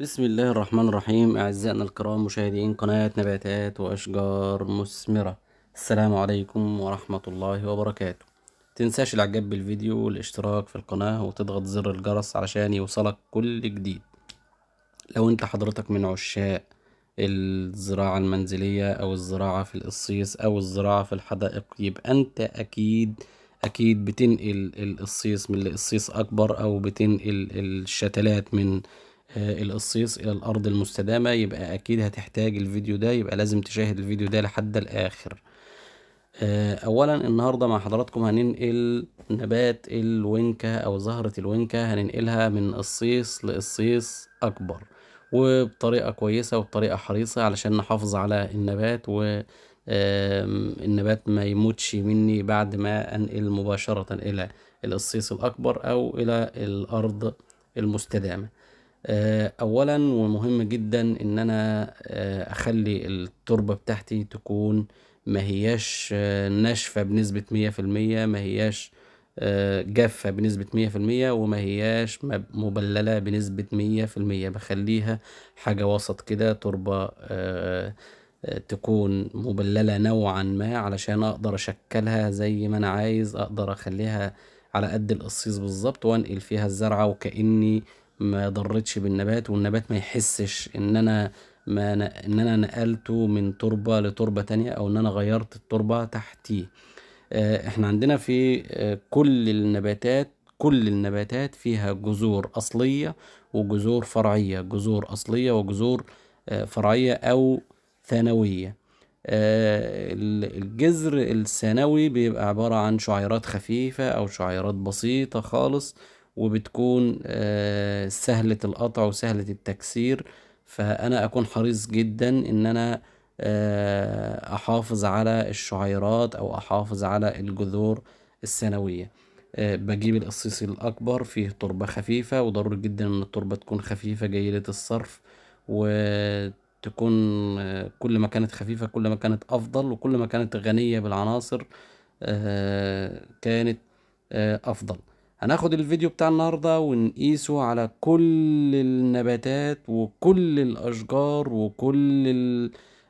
بسم الله الرحمن الرحيم أعزائنا الكرام مشاهدين قناة نباتات وأشجار مثمرة السلام عليكم ورحمة الله وبركاته تنساش الاعجاب بالفيديو والاشتراك في القناة وتضغط زر الجرس علشان يوصلك كل جديد لو انت حضرتك من عشاق الزراعة المنزلية أو الزراعة في القصيص أو الزراعة في الحدائق يبقى أنت أكيد أكيد بتنقل القصيص من القصيص أكبر أو بتنقل الشتلات من آه، القصيص الى الارض المستدامه يبقى اكيد هتحتاج الفيديو ده يبقى لازم تشاهد الفيديو ده لحد الاخر آه، اولا النهارده مع حضراتكم هننقل نبات الونكه او زهره الونكه هننقلها من قصيص لقصيص اكبر وبطريقه كويسه وبطريقه حريصه علشان نحافظ على النبات و النبات ما يموتش مني بعد ما انقل مباشره الى القصيص الاكبر او الى الارض المستدامه آه، اولا ومهم جدا ان انا آه، اخلي التربة بتاعتي تكون ما هياش آه، ناشفة بنسبة مية في المية ما هياش جافة بنسبة مية في المية وما هياش مبللة بنسبة مية في المية بخليها حاجة وسط كده تربة تكون مبللة نوعا ما علشان اقدر اشكلها زي ما انا عايز اقدر اخليها على قد القصيص بالظبط وانقل فيها الزرعة وكأني ما ضرتش بالنبات والنبات ما يحسش ان انا ما ان انا نقلته من تربه لتربه تانية او ان انا غيرت التربه تحتيه آه، احنا عندنا في آه، كل النباتات كل النباتات فيها جذور اصليه وجذور فرعيه جذور اصليه وجذور آه، فرعيه او ثانويه الجذر الثانوي بيبقى عباره عن شعيرات خفيفه او شعيرات بسيطه خالص وبتكون آه، سهلة القطع وسهلة التكسير فأنا أكون حريص جدا إن أنا آه، أحافظ على الشعيرات أو أحافظ على الجذور السنوية آه، بجيب القصيص الأكبر فيه تربة خفيفة وضروري جدا إن التربة تكون خفيفة جيدة الصرف وتكون كل ما كانت خفيفة كل ما كانت أفضل وكل ما كانت غنية بالعناصر كانت أفضل هناخد الفيديو بتاع النهاردة ونقيسه على كل النباتات وكل الأشجار وكل ال...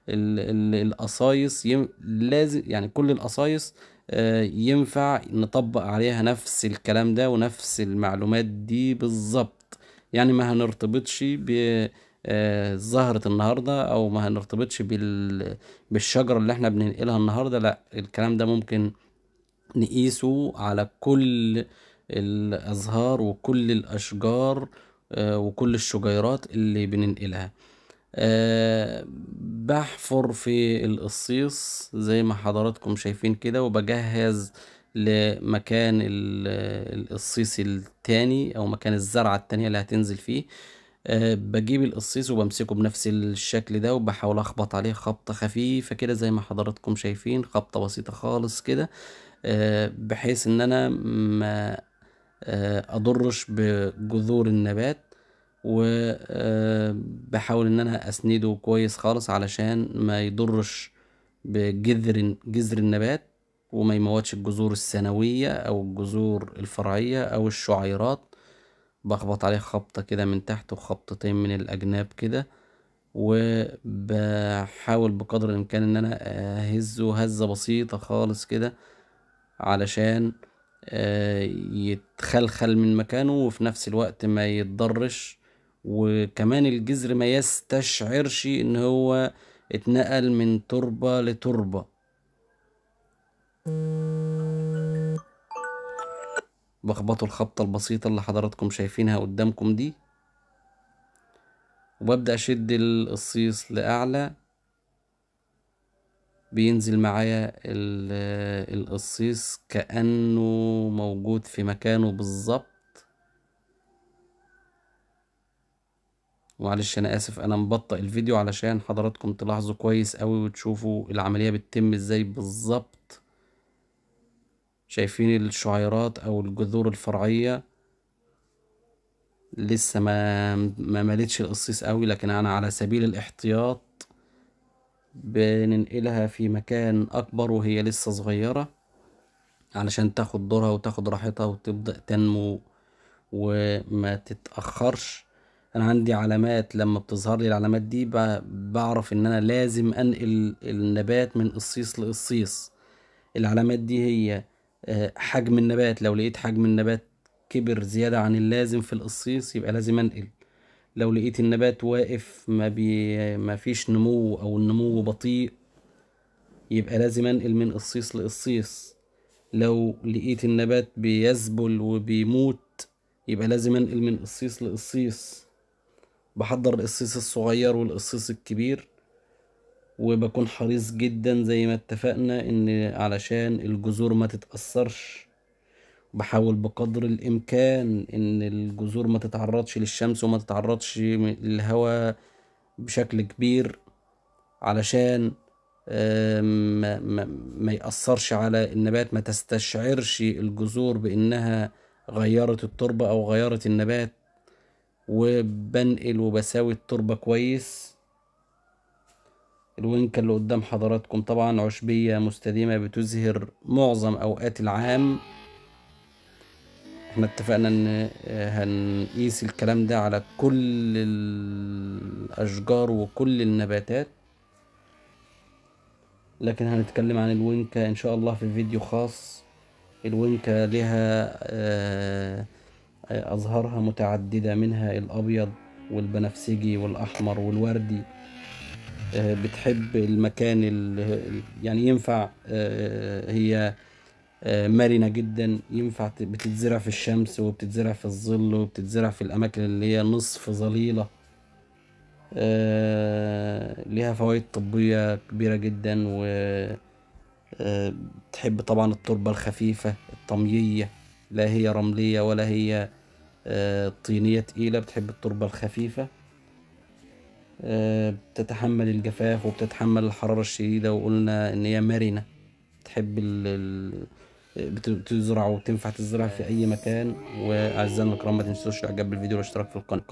ال... ال... القصايص يم... لازم يعني كل القصايص آه، ينفع نطبق عليها نفس الكلام ده ونفس المعلومات دي بالظبط يعني ما هنرتبطش ب آه، زهرة النهاردة أو ما هنرتبطش بالشجرة اللي احنا بننقلها النهاردة لا الكلام ده ممكن نقيسه على كل الأزهار وكل الأشجار آه، وكل الشجيرات اللي بننقلها آه، بحفر في القصيص زي ما حضراتكم شايفين كده وبجهز لمكان القصيص التاني او مكان الزرعة التانية اللي هتنزل فيه أه بجيب القصيص وبمسكه بنفس الشكل ده وبحاول اخبط عليه خبطة خفيفة كده زي ما حضراتكم شايفين خبطة بسيطة خالص كده أه بحيث ان انا ما آه، اضرش بجذور النبات وبحاول آه، ان انا اسنده كويس خالص علشان ما يضرش بجذر جذر النبات وما يموتش الجذور السنوية او الجذور الفرعية او الشعيرات بخبط عليه خبطة كده من تحت وخبطتين من الاجناب كده وبحاول بقدر الامكان ان انا اهزه هزة بسيطة خالص كده علشان آه، يتخلخل من مكانه وفي نفس الوقت ما يتضرش وكمان الجذر ما يستشعرش ان هو اتنقل من تربة لتربة بخبطوا الخبطة البسيطة اللي حضراتكم شايفينها قدامكم دي وببدأ أشد القصيص لأعلى بينزل معايا القصيص كأنه موجود في مكانه بالظبط معلش انا اسف انا مبطئ الفيديو علشان حضراتكم تلاحظوا كويس قوي وتشوفوا العمليه بتتم ازاي بالظبط شايفين الشعيرات او الجذور الفرعيه لسه ما ما مليتش القصيص قوي لكن انا على سبيل الاحتياط بننقلها في مكان أكبر وهي لسه صغيرة علشان تاخد دورها وتاخد راحتها وتبدأ تنمو وما تتأخرش أنا عندي علامات لما بتظهر لي العلامات دي بعرف إن أنا لازم أنقل النبات من قصيص لقصيص العلامات دي هي آه، حجم النبات لو لقيت حجم النبات كبر زيادة عن اللازم في القصيص يبقى لازم أنقل لو لقيت النبات واقف ما, بي ما فيش نمو او النمو بطيء يبقى لازم انقل من قصيص لقصيص لو لقيت النبات بيذبل وبيموت يبقى لازم انقل من قصيص لقصيص بحضر القصيص الصغير والقصيص الكبير وبكون حريص جدا زي ما اتفقنا ان علشان الجذور ما تتأثرش بحاول بقدر الإمكان إن الجذور ما تتعرضش للشمس وما تتعرضش للهواء بشكل كبير علشان ما, ما, ما يأثرش على النبات ما تستشعرش الجذور بإنها غيرت التربة أو غيرت النبات وبنقل وبساوي التربة كويس الوينكا اللي قدام حضراتكم طبعا عشبية مستديمة بتزهر معظم أوقات العام احنا اتفقنا ان هنقيس الكلام ده على كل الاشجار وكل النباتات لكن هنتكلم عن الوينكا ان شاء الله في فيديو خاص الوينكا لها ازهارها آه، متعدده منها الابيض والبنفسجي والاحمر والوردي آه، بتحب المكان يعني ينفع آه، هي آه، مرنه جدا ينفع بتتزرع في الشمس وبتتزرع في الظل وبتتزرع في الاماكن اللي هي نصف ظليله آه، ليها فوائد طبيه كبيره جدا و آه، تحب طبعا التربه الخفيفه الطمييه لا هي رمليه ولا هي طينيه تقيله بتحب التربه الخفيفه بتتحمل الجفاف وبتتحمل الحراره الشديده وقلنا ان هي مرنه تحب ال بتزرع وتنفع تزرع في اي مكان واعزائنا الكرام ما تنسوش الاعجاب بالفيديو والاشتراك في القناه